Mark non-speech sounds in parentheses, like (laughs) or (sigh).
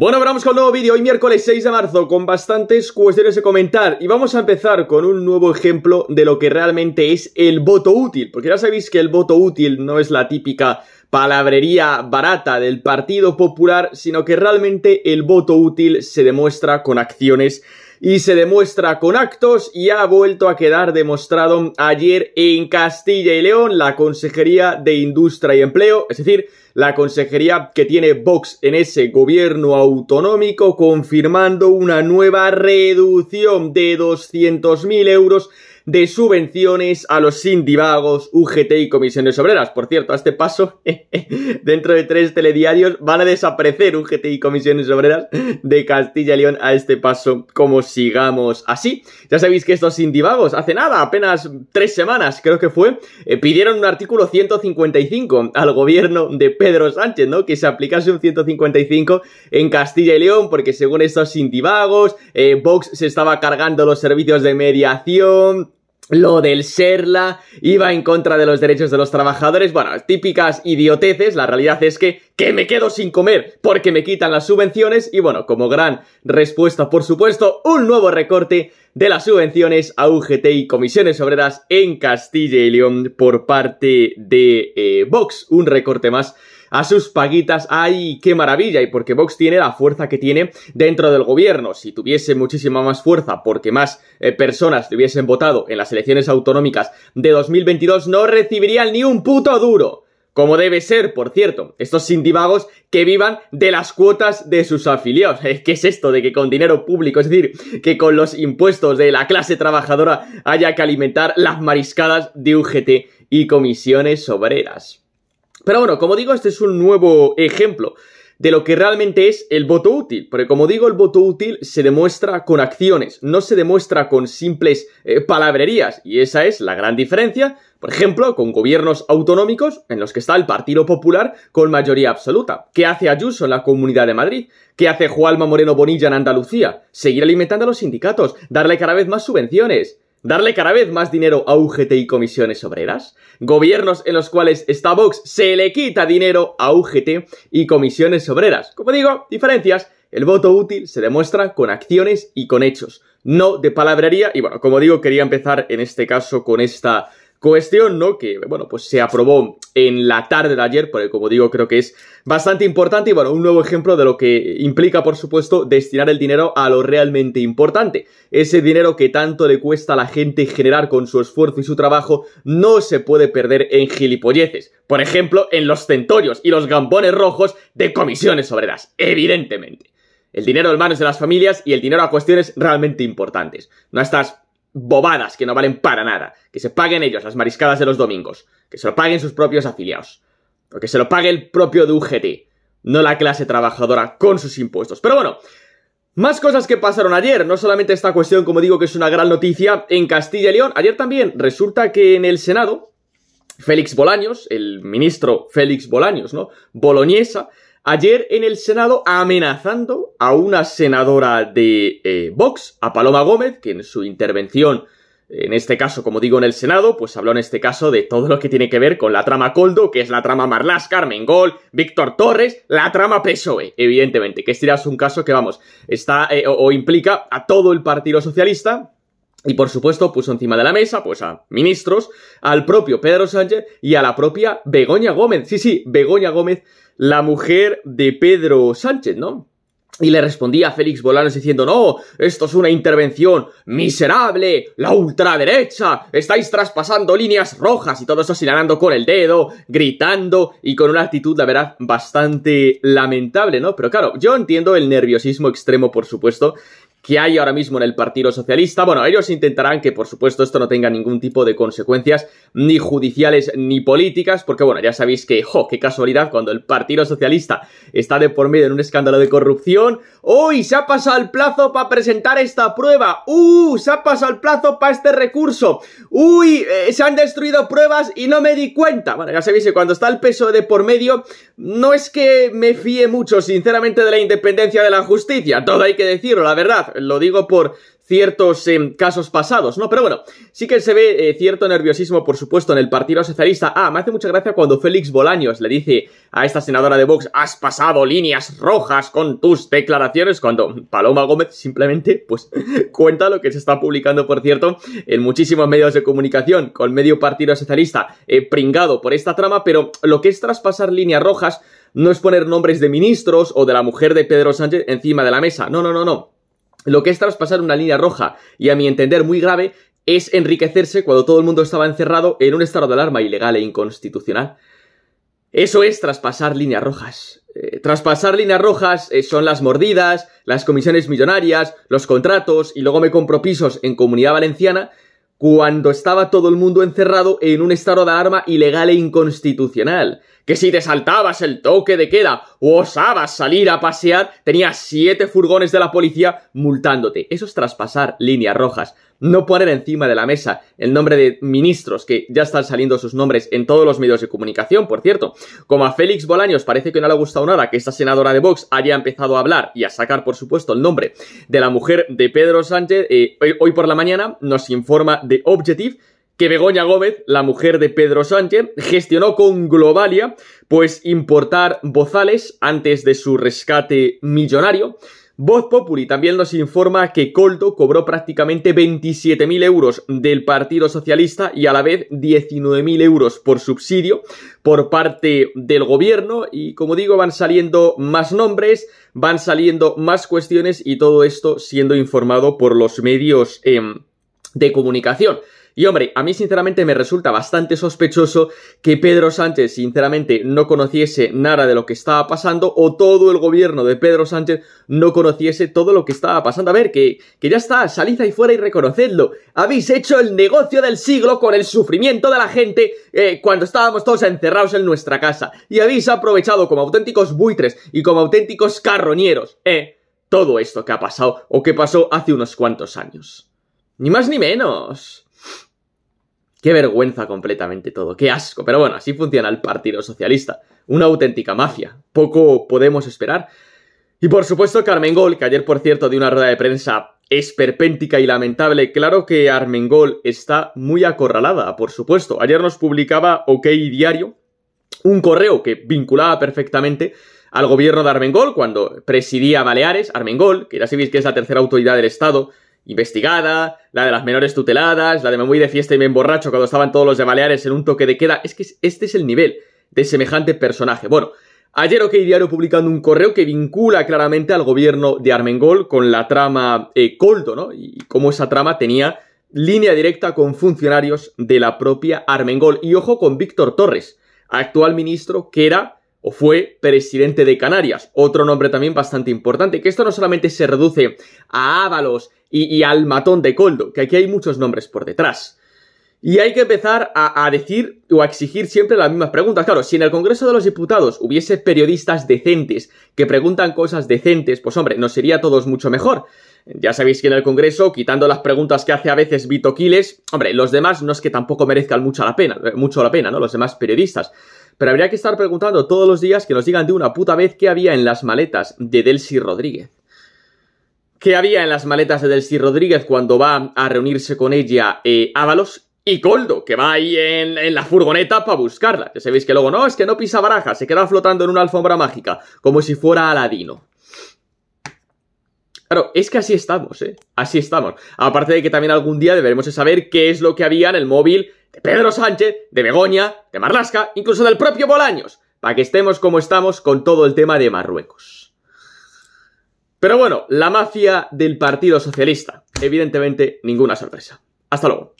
Bueno, vamos con un nuevo vídeo, hoy miércoles 6 de marzo, con bastantes cuestiones de comentar y vamos a empezar con un nuevo ejemplo de lo que realmente es el voto útil, porque ya sabéis que el voto útil no es la típica palabrería barata del Partido Popular, sino que realmente el voto útil se demuestra con acciones y se demuestra con actos y ha vuelto a quedar demostrado ayer en Castilla y León la Consejería de Industria y Empleo, es decir, la consejería que tiene Vox en ese gobierno autonómico confirmando una nueva reducción de 200.000 euros de subvenciones a los sindivagos, UGT y comisiones obreras. Por cierto, a este paso, (laughs) dentro de tres telediarios van a desaparecer UGT y comisiones obreras de Castilla y León a este paso, como sigamos así. Ya sabéis que estos sindivagos, hace nada, apenas tres semanas creo que fue, eh, pidieron un artículo 155 al gobierno de Pedro Sánchez, ¿no? Que se aplicase un 155 en Castilla y León, porque según estos sindivagos, eh, Vox se estaba cargando los servicios de mediación, lo del Serla iba en contra de los derechos de los trabajadores, bueno, típicas idioteces, la realidad es que que me quedo sin comer porque me quitan las subvenciones y bueno, como gran respuesta, por supuesto, un nuevo recorte de las subvenciones a UGT y comisiones obreras en Castilla y León por parte de eh, Vox, un recorte más a sus paguitas. ¡Ay, qué maravilla! Y porque Vox tiene la fuerza que tiene dentro del gobierno. Si tuviese muchísima más fuerza porque más eh, personas le hubiesen votado en las elecciones autonómicas de 2022, no recibirían ni un puto duro como debe ser, por cierto, estos sindivagos que vivan de las cuotas de sus afiliados. (laughs) ¿Qué es esto de que con dinero público, es decir, que con los impuestos de la clase trabajadora haya que alimentar las mariscadas de UGT y comisiones obreras? Pero bueno, como digo, este es un nuevo ejemplo de lo que realmente es el voto útil, porque como digo, el voto útil se demuestra con acciones, no se demuestra con simples eh, palabrerías, y esa es la gran diferencia, por ejemplo, con gobiernos autonómicos en los que está el Partido Popular con mayoría absoluta. ¿Qué hace Ayuso en la Comunidad de Madrid? ¿Qué hace Juanma Moreno Bonilla en Andalucía? Seguir alimentando a los sindicatos, darle cada vez más subvenciones darle cada vez más dinero a UGT y comisiones obreras, gobiernos en los cuales esta Vox se le quita dinero a UGT y comisiones obreras. Como digo, diferencias, el voto útil se demuestra con acciones y con hechos, no de palabrería. Y bueno, como digo, quería empezar en este caso con esta Cuestión, ¿no? Que, bueno, pues se aprobó en la tarde de ayer, porque como digo, creo que es bastante importante y, bueno, un nuevo ejemplo de lo que implica, por supuesto, destinar el dinero a lo realmente importante. Ese dinero que tanto le cuesta a la gente generar con su esfuerzo y su trabajo no se puede perder en gilipolleces. Por ejemplo, en los centorios y los gambones rojos de comisiones obreras, evidentemente. El dinero en manos de las familias y el dinero a cuestiones realmente importantes. No estás bobadas que no valen para nada. Que se paguen ellos las mariscadas de los domingos. Que se lo paguen sus propios afiliados. O que se lo pague el propio de No la clase trabajadora con sus impuestos. Pero bueno, más cosas que pasaron ayer, no solamente esta cuestión, como digo, que es una gran noticia en Castilla y León, ayer también resulta que en el Senado, Félix Bolaños, el ministro Félix Bolaños, ¿no? Boloñesa, ayer en el Senado amenazando a una senadora de eh, Vox, a Paloma Gómez, que en su intervención, en este caso, como digo, en el Senado, pues habló en este caso de todo lo que tiene que ver con la trama Coldo, que es la trama Marlas, Carmen Gol, Víctor Torres, la trama PSOE, evidentemente, que este ya es un caso que, vamos, está eh, o implica a todo el Partido Socialista, y por supuesto puso encima de la mesa pues a ministros, al propio Pedro Sánchez y a la propia Begoña Gómez. Sí, sí, Begoña Gómez la mujer de Pedro Sánchez, ¿no? Y le respondía a Félix Bolanos diciendo, no, esto es una intervención miserable, la ultraderecha, estáis traspasando líneas rojas y todo eso señalando con el dedo, gritando y con una actitud, la verdad, bastante lamentable, ¿no? Pero claro, yo entiendo el nerviosismo extremo, por supuesto, que hay ahora mismo en el Partido Socialista. Bueno, ellos intentarán que, por supuesto, esto no tenga ningún tipo de consecuencias ni judiciales ni políticas, porque, bueno, ya sabéis que, jo, qué casualidad, cuando el Partido Socialista está de por medio en un escándalo de corrupción, ...¡uy! se ha pasado el plazo para presentar esta prueba! ¡Uh! Se ha pasado el plazo para este recurso. ¡Uy! Eh, se han destruido pruebas y no me di cuenta. Bueno, ya sabéis que cuando está el peso de por medio, no es que me fíe mucho, sinceramente, de la independencia de la justicia. Todo hay que decirlo, la verdad lo digo por ciertos em, casos pasados, ¿no? Pero bueno, sí que se ve eh, cierto nerviosismo, por supuesto, en el Partido Socialista. Ah, me hace mucha gracia cuando Félix Bolaños le dice a esta senadora de Vox, has pasado líneas rojas con tus declaraciones, cuando Paloma Gómez simplemente, pues, (laughs) cuenta lo que se está publicando, por cierto, en muchísimos medios de comunicación, con medio Partido Socialista eh, pringado por esta trama, pero lo que es traspasar líneas rojas no es poner nombres de ministros o de la mujer de Pedro Sánchez encima de la mesa. No, no, no, no lo que es traspasar una línea roja y a mi entender muy grave es enriquecerse cuando todo el mundo estaba encerrado en un estado de alarma ilegal e inconstitucional. Eso es traspasar líneas rojas. Eh, traspasar líneas rojas eh, son las mordidas, las comisiones millonarias, los contratos y luego me compro pisos en Comunidad Valenciana cuando estaba todo el mundo encerrado en un estado de alarma ilegal e inconstitucional que si te saltabas el toque de queda o osabas salir a pasear, tenías siete furgones de la policía multándote. Eso es traspasar líneas rojas. No poner encima de la mesa el nombre de ministros, que ya están saliendo sus nombres en todos los medios de comunicación, por cierto. Como a Félix Bolaños parece que no le ha gustado nada que esta senadora de Vox haya empezado a hablar y a sacar, por supuesto, el nombre de la mujer de Pedro Sánchez, eh, hoy, hoy por la mañana nos informa de Objective que Begoña Gómez, la mujer de Pedro Sánchez, gestionó con Globalia, pues importar bozales antes de su rescate millonario. Voz Populi también nos informa que Coldo cobró prácticamente 27.000 euros del Partido Socialista y a la vez 19.000 euros por subsidio por parte del gobierno y como digo van saliendo más nombres, van saliendo más cuestiones y todo esto siendo informado por los medios em, de comunicación. Y hombre, a mí sinceramente me resulta bastante sospechoso que Pedro Sánchez sinceramente no conociese nada de lo que estaba pasando o todo el gobierno de Pedro Sánchez no conociese todo lo que estaba pasando. A ver, que, que ya está, salid ahí fuera y reconocedlo. Habéis hecho el negocio del siglo con el sufrimiento de la gente eh, cuando estábamos todos encerrados en nuestra casa. Y habéis aprovechado como auténticos buitres y como auténticos carroñeros, eh, todo esto que ha pasado o que pasó hace unos cuantos años. Ni más ni menos. Qué vergüenza completamente todo, qué asco. Pero bueno, así funciona el Partido Socialista. Una auténtica mafia. Poco podemos esperar. Y por supuesto que Armengol, que ayer por cierto de una rueda de prensa esperpéntica y lamentable, claro que Armengol está muy acorralada, por supuesto. Ayer nos publicaba OK Diario un correo que vinculaba perfectamente al gobierno de Armengol cuando presidía Baleares. Armengol, que ya sabéis que es la tercera autoridad del Estado, investigada, la de las menores tuteladas, la de me voy de fiesta y me emborracho cuando estaban todos los de Baleares en un toque de queda. Es que este es el nivel de semejante personaje. Bueno, ayer OK Diario publicando un correo que vincula claramente al gobierno de Armengol con la trama eh, Coldo, ¿no? Y cómo esa trama tenía línea directa con funcionarios de la propia Armengol. Y ojo con Víctor Torres, actual ministro que era fue presidente de Canarias, otro nombre también bastante importante, que esto no solamente se reduce a Ábalos y, al matón de Coldo, que aquí hay muchos nombres por detrás. Y hay que empezar a, decir o a exigir siempre las mismas preguntas. Claro, si en el Congreso de los Diputados hubiese periodistas decentes que preguntan cosas decentes, pues hombre, nos sería todos mucho mejor. Ya sabéis que en el Congreso, quitando las preguntas que hace a veces Vito Quiles, hombre, los demás no es que tampoco merezcan mucho la pena, eh, mucho la pena, ¿no? Los demás periodistas. Pero habría que estar preguntando todos los días que nos digan de una puta vez qué había en las maletas de Delcy Rodríguez. ¿Qué había en las maletas de Delcy Rodríguez cuando va a reunirse con ella eh, Ábalos? Y Coldo, que va ahí en, en la furgoneta para buscarla. Ya sabéis que luego no, es que no pisa baraja, se queda flotando en una alfombra mágica, como si fuera Aladino. Claro, es que así estamos, ¿eh? Así estamos. Aparte de que también algún día deberemos saber qué es lo que había en el móvil de Pedro Sánchez, de Begoña, de Marlasca, incluso del propio Bolaños, para que estemos como estamos con todo el tema de Marruecos. Pero bueno, la mafia del Partido Socialista. Evidentemente, ninguna sorpresa. Hasta luego.